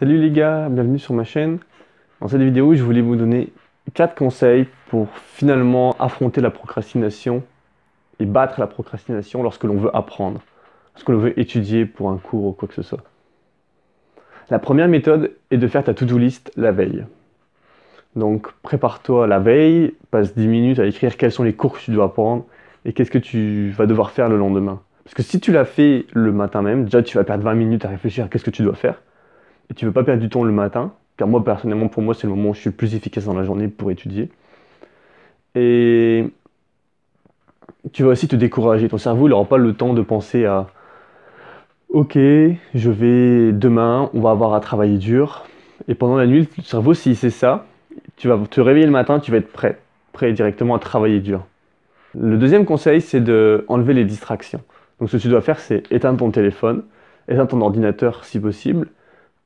Salut les gars, bienvenue sur ma chaîne. Dans cette vidéo, je voulais vous donner 4 conseils pour finalement affronter la procrastination et battre la procrastination lorsque l'on veut apprendre, lorsque l'on veut étudier pour un cours ou quoi que ce soit. La première méthode est de faire ta to-do list la veille. Donc prépare-toi la veille, passe 10 minutes à écrire quels sont les cours que tu dois apprendre et qu'est-ce que tu vas devoir faire le lendemain. Parce que si tu l'as fait le matin même, déjà tu vas perdre 20 minutes à réfléchir à qu'est-ce que tu dois faire. Et tu veux pas perdre du temps le matin, car moi personnellement pour moi c'est le moment où je suis le plus efficace dans la journée pour étudier. Et tu vas aussi te décourager. Ton cerveau il n'aura pas le temps de penser à Ok, je vais demain, on va avoir à travailler dur. Et pendant la nuit, le cerveau, si c'est ça, tu vas te réveiller le matin, tu vas être prêt, prêt directement à travailler dur. Le deuxième conseil, c'est de enlever les distractions. Donc ce que tu dois faire, c'est éteindre ton téléphone, éteindre ton ordinateur si possible,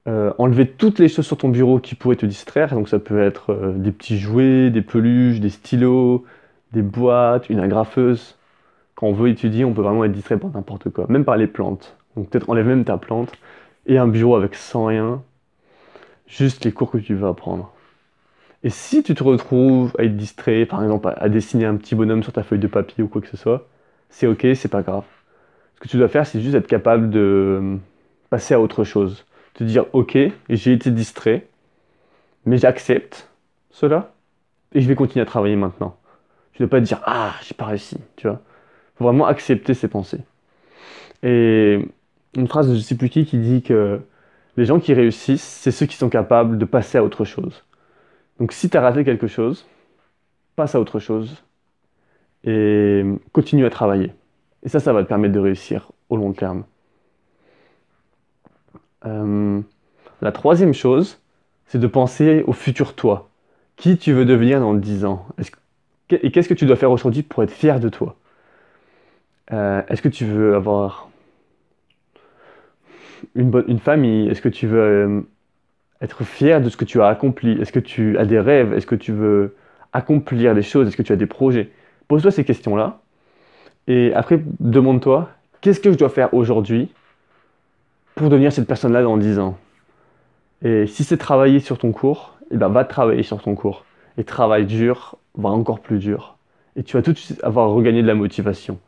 euh, enlever toutes les choses sur ton bureau qui pourraient te distraire. Donc ça peut être euh, des petits jouets, des peluches, des stylos, des boîtes, une agrafeuse. Quand on veut étudier, on peut vraiment être distrait par n'importe quoi, même par les plantes. Donc peut-être enlève même ta plante et un bureau avec sans rien, juste les cours que tu veux apprendre. Et si tu te retrouves à être distrait, par exemple à dessiner un petit bonhomme sur ta feuille de papier ou quoi que ce soit, c'est ok, c'est pas grave. Ce que tu dois faire, c'est juste être capable de euh, passer à autre chose. De dire ok, j'ai été distrait, mais j'accepte cela et je vais continuer à travailler maintenant. Je ne dois pas dire ah, j'ai pas réussi, tu vois. Faut vraiment accepter ses pensées. Et une phrase de je sais plus qui qui dit que les gens qui réussissent, c'est ceux qui sont capables de passer à autre chose. Donc si tu as raté quelque chose, passe à autre chose et continue à travailler. Et ça, ça va te permettre de réussir au long terme. Euh, la troisième chose, c'est de penser au futur toi. Qui tu veux devenir dans 10 ans Et qu'est-ce que tu dois faire aujourd'hui pour être fier de toi euh, Est-ce que tu veux avoir une, bonne, une famille Est-ce que tu veux euh, être fier de ce que tu as accompli Est-ce que tu as des rêves Est-ce que tu veux accomplir des choses Est-ce que tu as des projets Pose-toi ces questions-là. Et après, demande-toi, qu'est-ce que je dois faire aujourd'hui pour devenir cette personne-là dans 10 ans. Et si c'est travailler sur ton cours, et eh ben va travailler sur ton cours. Et travaille dur, va encore plus dur. Et tu vas tout de suite avoir regagné de la motivation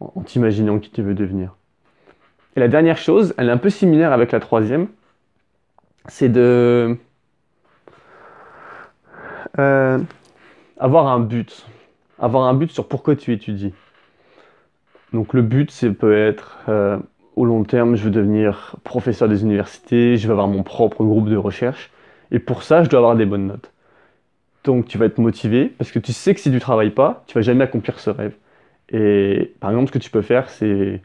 en t'imaginant qui tu veux devenir. Et la dernière chose, elle est un peu similaire avec la troisième, c'est de euh, avoir un but. Avoir un but sur pourquoi tu étudies. Donc le but, c'est peut être euh, au long terme, je veux devenir professeur des universités, je veux avoir mon propre groupe de recherche. Et pour ça, je dois avoir des bonnes notes. Donc tu vas être motivé parce que tu sais que si tu travailles pas, tu vas jamais accomplir ce rêve. Et par exemple, ce que tu peux faire, c'est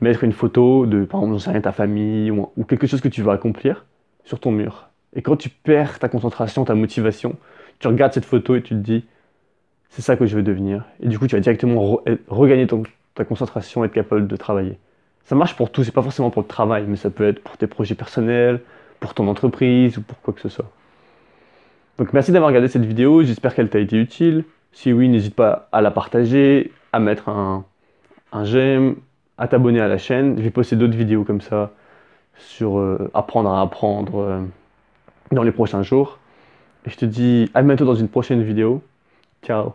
mettre une photo de, par exemple, sais rien, ta famille ou, quelque chose que tu veux accomplir sur ton mur. Et quand tu perds ta concentration, ta motivation, tu regardes cette photo et tu te dis, c'est ça que je veux devenir. Et du coup, tu vas directement regagner ta concentration et être capable de travailler ça marche pour tout, c'est pas forcément pour le travail, mais ça peut être pour tes projets personnels, pour ton entreprise ou pour quoi que ce soit. Donc merci d'avoir regardé cette vidéo, j'espère qu'elle t'a été utile. Si oui, n'hésite pas à la partager, à mettre un, un j'aime, à t'abonner à la chaîne. Je vais poster d'autres vidéos comme ça sur euh, apprendre à apprendre euh, dans les prochains jours. Et je te dis à bientôt dans une prochaine vidéo. Ciao